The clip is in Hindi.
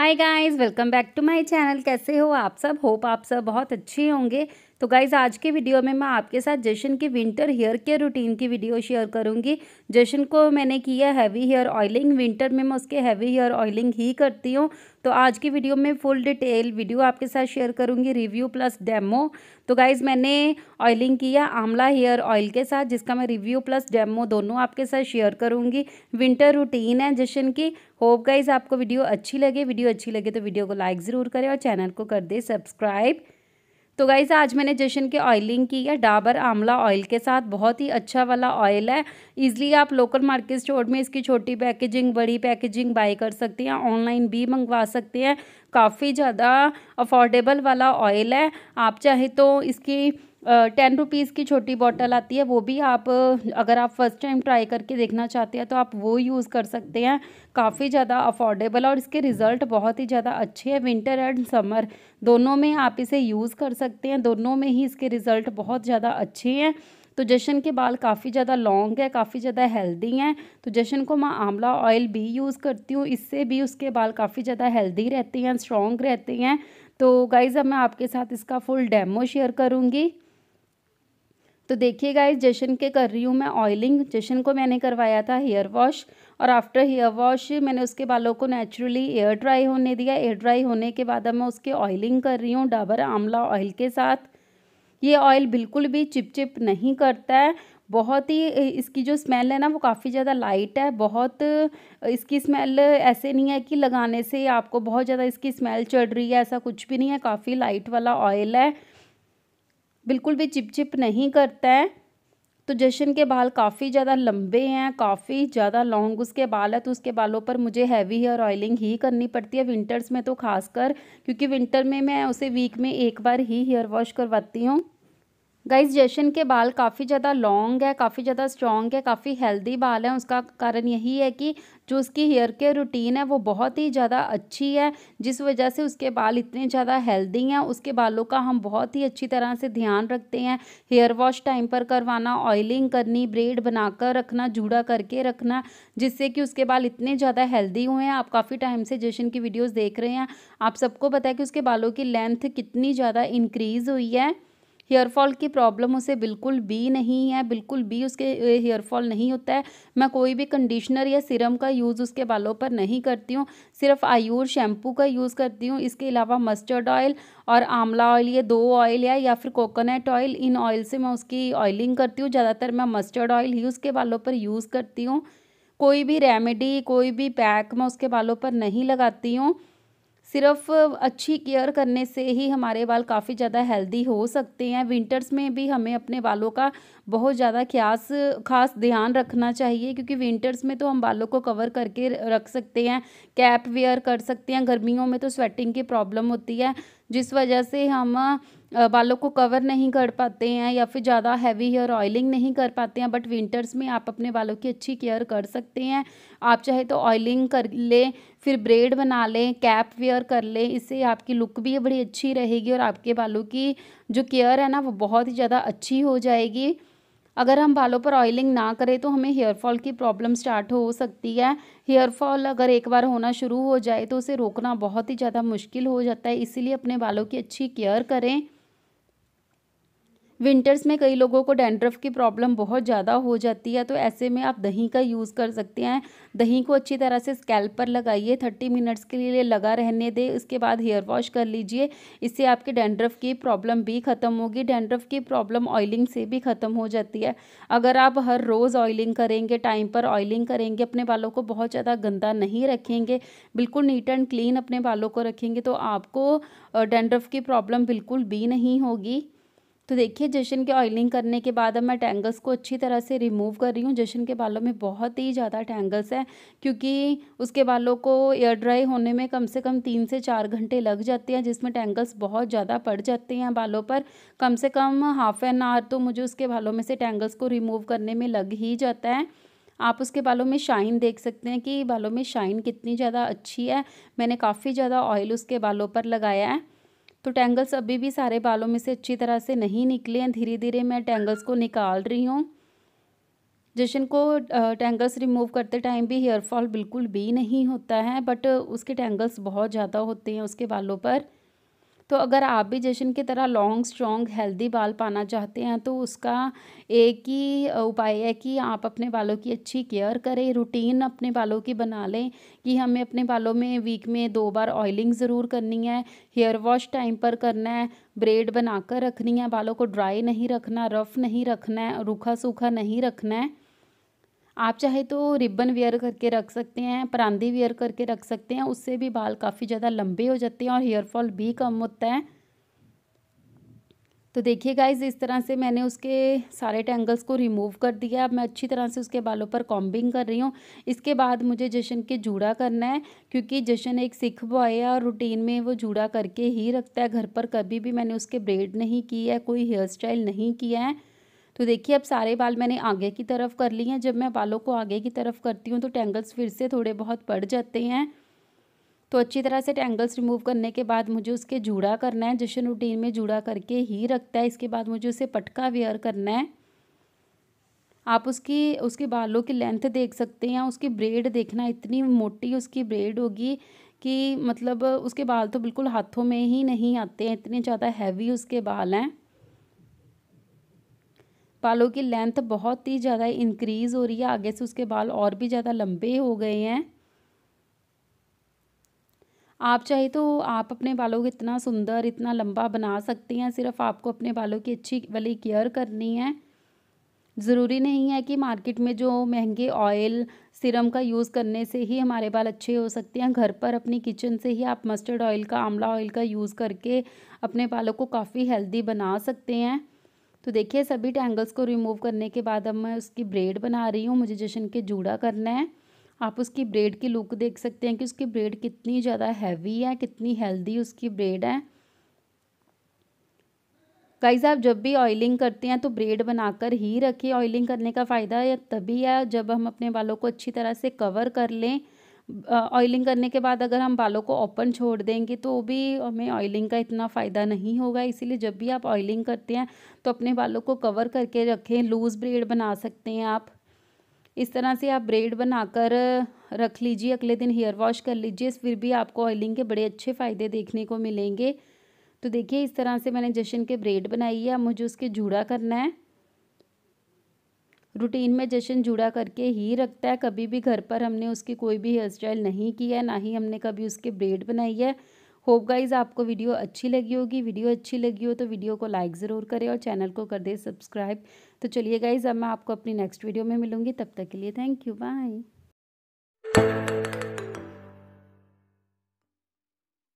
hi guys welcome back to my channel कैसे हो आप सब होप आप सब बहुत अच्छे होंगे तो गाइज़ आज के वीडियो में मैं आपके साथ जशन की विंटर हेयर केयर रूटीन की वीडियो शेयर करूँगी जशन को मैंने किया हैवी हेयर ऑयलिंग विंटर में मैं उसके हैवी हेयर ऑयलिंग ही करती हूँ तो आज की वीडियो में फुल डिटेल वीडियो आपके साथ शेयर करूँगी रिव्यू प्लस डेमो तो गाइज़ मैंने ऑयलिंग किया आंवला हेयर ऑयल के साथ जिसका मैं रिव्यू प्लस डेमो दोनों आपके साथ शेयर करूँगी विंटर रूटीन है जशन की होप गाइज़ आपको वीडियो अच्छी लगे वीडियो अच्छी लगे तो वीडियो को लाइक ज़रूर करें और चैनल को कर दे सब्सक्राइब तो गाइज़ आज मैंने जशन के ऑयलिंग की है डाबर आंवला ऑयल के साथ बहुत ही अच्छा वाला ऑयल है ईजिली आप लोकल मार्केट स्टोर में इसकी छोटी पैकेजिंग बड़ी पैकेजिंग बाई कर सकते हैं ऑनलाइन भी मंगवा सकते हैं काफ़ी ज़्यादा अफोर्डेबल वाला ऑयल है आप चाहे तो इसकी टेन रुपीज़ की छोटी बॉटल आती है वो भी आप अगर आप फर्स्ट टाइम ट्राई करके देखना चाहते हैं तो आप वो यूज़ कर सकते हैं काफ़ी ज़्यादा अफोर्डेबल और इसके रिज़ल्ट बहुत ही ज़्यादा अच्छे हैं विंटर एंड समर दोनों में आप इसे यूज़ कर सकते हैं दोनों में ही इसके रिज़ल्ट बहुत ज़्यादा अच्छे हैं तो जशन के बाल काफ़ी ज़्यादा लॉन्ग है काफ़ी ज़्यादा हेल्दी हैं तो जशन को मैं आंवला ऑयल भी यूज़ करती हूँ इससे भी उसके बाल काफ़ी ज़्यादा हेल्दी रहते हैं स्ट्रॉन्ग रहते हैं तो गाइज़ अब मैं आपके साथ इसका फुल डेमो शेयर करूँगी तो देखिएगा इस जशन के कर रही हूँ मैं ऑयलिंग जशन को मैंने करवाया था हेयर वॉश और आफ्टर हेयर वॉश मैंने उसके बालों को नेचुरली एयर ड्राई होने दिया एयर ड्राई होने के बाद अब मैं उसकी ऑयलिंग कर रही हूँ डाबर आमला ऑयल के साथ ये ऑयल बिल्कुल भी चिपचिप नहीं करता है बहुत ही इसकी जो स्मेल है ना वो काफ़ी ज़्यादा लाइट है बहुत इसकी स्मेल ऐसे नहीं है कि लगाने से आपको बहुत ज़्यादा इसकी स्मेल चढ़ रही है ऐसा कुछ भी नहीं है काफ़ी लाइट वाला ऑयल है बिल्कुल भी चिपचिप नहीं करता है तो जशन के बाल काफ़ी ज़्यादा लंबे हैं काफ़ी ज़्यादा लॉन्ग उसके बाल है तो उसके बालों पर मुझे हैवी हेयर ऑयलिंग ही करनी पड़ती है विंटर्स में तो खासकर क्योंकि विंटर में मैं उसे वीक में एक बार ही हेयर वॉश करवाती हूँ गाइज जशन के बाल काफ़ी ज़्यादा लॉन्ग है काफ़ी ज़्यादा स्ट्रॉन्ग है काफ़ी हेल्दी बाल है उसका कारण यही है कि जो उसकी हेयर केयर रूटीन है वो बहुत ही ज़्यादा अच्छी है जिस वजह से उसके बाल इतने ज़्यादा हेल्दी हैं उसके बालों का हम बहुत ही अच्छी तरह से ध्यान रखते हैं हेयर वॉश टाइम पर करवाना ऑयलिंग करनी ब्रेड बनाकर रखना जूड़ा करके रखना जिससे कि उसके बाल इतने ज़्यादा हेल्दी हुए हैं आप काफ़ी टाइम से जशन की वीडियोज़ देख रहे हैं आप सबको पता है कि उसके बालों की लेंथ कितनी ज़्यादा इंक्रीज़ हुई है हेयरफॉल की प्रॉब्लम उसे बिल्कुल भी नहीं है बिल्कुल भी उसके हेयरफॉल नहीं होता है मैं कोई भी कंडीशनर या सिरम का यूज़ उसके बालों पर नहीं करती हूँ सिर्फ आयूर शैम्पू का यूज़ करती हूँ इसके अलावा मस्टर्ड ऑयल और आंवला ऑयल ये दो ऑयल है या फिर कोकोनट ऑयल इन ऑयल से मैं उसकी ऑयलिंग करती हूँ ज़्यादातर मैं मस्टर्ड ऑयल ही उसके बालों पर यूज़ करती हूँ कोई भी रेमेडी कोई भी पैक मैं उसके बालों पर नहीं लगाती हूँ सिर्फ अच्छी केयर करने से ही हमारे बाल काफ़ी ज़्यादा हेल्दी हो सकते हैं विंटर्स में भी हमें अपने बालों का बहुत ज़्यादा ख्यास खास ध्यान रखना चाहिए क्योंकि विंटर्स में तो हम बालों को कवर करके रख सकते हैं कैप वेयर कर सकते हैं गर्मियों में तो स्वेटिंग की प्रॉब्लम होती है जिस वजह से हम बालों को कवर नहीं कर पाते हैं या फिर ज़्यादा हैवी हेयर ऑयलिंग नहीं कर पाते हैं बट विंटर्स में आप अपने बालों की अच्छी केयर कर सकते हैं आप चाहे तो ऑयलिंग कर लें फिर ब्रेड बना लें कैप वेयर कर लें इससे आपकी लुक भी बड़ी अच्छी रहेगी और आपके बालों की जो केयर है ना वो बहुत ही ज़्यादा अच्छी हो जाएगी अगर हम बालों पर ऑयलिंग ना करें तो हमें हेयर फॉल की प्रॉब्लम स्टार्ट हो सकती है हेयर फॉल अगर एक बार होना शुरू हो जाए तो उसे रोकना बहुत ही ज़्यादा मुश्किल हो जाता है इसीलिए अपने बालों की अच्छी केयर करें विंटर्स में कई लोगों को डेंड्रफ की प्रॉब्लम बहुत ज़्यादा हो जाती है तो ऐसे में आप दही का यूज़ कर सकते हैं दही को अच्छी तरह से स्कैल्प पर लगाइए थर्टी मिनट्स के लिए लगा रहने दें उसके बाद हेयर वॉश कर लीजिए इससे आपके डेंड्रफ़ की प्रॉब्लम भी ख़त्म होगी डेंड्रफ की प्रॉब्लम ऑयलिंग से भी ख़त्म हो जाती है अगर आप हर रोज़ ऑयलिंग करेंगे टाइम पर ऑयलिंग करेंगे अपने बालों को बहुत ज़्यादा गंदा नहीं रखेंगे बिल्कुल नीट एंड क्लीन अपने बालों को रखेंगे तो आपको डेंड्रफ की प्रॉब्लम बिल्कुल भी नहीं होगी तो देखिए जशन के ऑयलिंग करने के बाद अब मैं टैंगल्स को अच्छी तरह से रिमूव कर रही हूँ जशन के बालों में बहुत ही ज़्यादा टैंगल्स हैं क्योंकि उसके बालों को एयर ड्राई होने में कम से कम तीन से चार घंटे लग जाते हैं जिसमें टैंगल्स बहुत ज़्यादा पड़ जाते हैं बालों पर कम से कम हाफ एन आवर तो मुझे उसके बालों में से टैंगल्स को रिमूव करने में लग ही जाता है आप उसके बालों में शाइन देख सकते हैं कि बालों में शाइन कितनी ज़्यादा अच्छी है मैंने काफ़ी ज़्यादा ऑयल उसके बालों पर लगाया है तो टेंगल्स अभी भी सारे बालों में से अच्छी तरह से नहीं निकले हैं धीरे धीरे मैं टेंगल्स को निकाल रही हूँ जशन को टेंगल्स रिमूव करते टाइम भी हेयरफॉल बिल्कुल भी नहीं होता है बट उसके टेंगल्स बहुत ज़्यादा होते हैं उसके बालों पर तो अगर आप भी जशन की तरह लॉन्ग स्ट्रॉन्ग हेल्दी बाल पाना चाहते हैं तो उसका एक ही उपाय है कि आप अपने बालों की अच्छी केयर करें रूटीन अपने बालों की बना लें कि हमें अपने बालों में वीक में दो बार ऑयलिंग ज़रूर करनी है हेयर वॉश टाइम पर करना है ब्रेड बनाकर रखनी है बालों को ड्राई नहीं रखना रफ़ नहीं रखना है रूखा सूखा नहीं रखना है आप चाहे तो रिबन वेयर करके रख सकते हैं परांदी वेयर करके रख सकते हैं उससे भी बाल काफ़ी ज़्यादा लंबे हो जाते हैं और हेयरफॉल भी कम होता है तो देखिए गाइज इस तरह से मैंने उसके सारे टेंगल्स को रिमूव कर दिया अब मैं अच्छी तरह से उसके बालों पर कॉम्बिंग कर रही हूँ इसके बाद मुझे जशन के जूड़ा करना है क्योंकि जशन एक सिख बॉय है और रूटीन में वो जूड़ा करके ही रखता है घर पर कभी भी मैंने उसके ब्रेड नहीं की है कोई हेयर स्टाइल नहीं किया है तो देखिए अब सारे बाल मैंने आगे की तरफ कर लिए हैं जब मैं बालों को आगे की तरफ करती हूँ तो टेंगल्स फिर से थोड़े बहुत पड़ जाते हैं तो अच्छी तरह से टेंगल्स रिमूव करने के बाद मुझे उसके जूड़ा करना है जशन रूटीन में जूड़ा करके ही रखता है इसके बाद मुझे उसे पटका वेयर करना है आप उसकी उसके बालों की लेंथ देख सकते हैं उसकी ब्रेड देखना इतनी मोटी उसकी ब्रेड होगी कि मतलब उसके बाल तो बिल्कुल हाथों में ही नहीं आते हैं इतने ज़्यादा हैवी उसके बाल हैं बालों की लेंथ बहुत ही ज़्यादा इंक्रीज़ हो रही है आगे से उसके बाल और भी ज़्यादा लंबे हो गए हैं आप चाहे तो आप अपने बालों को इतना सुंदर इतना लंबा बना सकती हैं सिर्फ आपको अपने बालों की अच्छी वाली केयर करनी है ज़रूरी नहीं है कि मार्केट में जो महंगे ऑयल सिरम का यूज़ करने से ही हमारे बाल अच्छे हो सकते हैं घर पर अपनी किचन से ही आप मस्टर्ड ऑयल का आंवला ऑयल का यूज़ करके अपने बालों को काफ़ी हेल्दी बना सकते हैं तो देखिए सभी टैंगल्स को रिमूव करने के बाद अब मैं उसकी ब्रेड बना रही हूँ मुझे जशन के जूड़ा करना है आप उसकी ब्रेड की लुक देख सकते हैं कि उसकी ब्रेड कितनी ज़्यादा हैवी है कितनी हेल्दी उसकी ब्रेड है गाइज आप जब भी ऑयलिंग करते हैं तो ब्रेड बनाकर ही रखिए ऑयलिंग करने का फ़ायदा तभी है जब हम अपने बालों को अच्छी तरह से कवर कर लें ऑयलिंग करने के बाद अगर हम बालों को ओपन छोड़ देंगे तो भी हमें ऑयलिंग का इतना फ़ायदा नहीं होगा इसीलिए जब भी आप ऑयलिंग करते हैं तो अपने बालों को कवर करके रखें लूज़ ब्रेड बना सकते हैं आप इस तरह से आप ब्रेड बनाकर रख लीजिए अगले दिन हेयर वॉश कर लीजिए फिर भी आपको ऑयलिंग के बड़े अच्छे फ़ायदे देखने को मिलेंगे तो देखिए इस तरह से मैंने जशन के ब्रेड बनाई है अब मुझे उसके जूड़ा करना है रूटीन में जश्न जुड़ा करके ही रखता है कभी भी घर पर हमने उसकी कोई भी हेयर स्टाइल नहीं की है ना ही हमने कभी उसके ब्रेड बनाई है होप गाइज आपको वीडियो अच्छी लगी होगी वीडियो अच्छी लगी हो तो वीडियो को लाइक ज़रूर करें और चैनल को कर दे सब्सक्राइब तो चलिए गाइज अब मैं आपको अपनी नेक्स्ट वीडियो में मिलूँगी तब तक के लिए थैंक यू बाय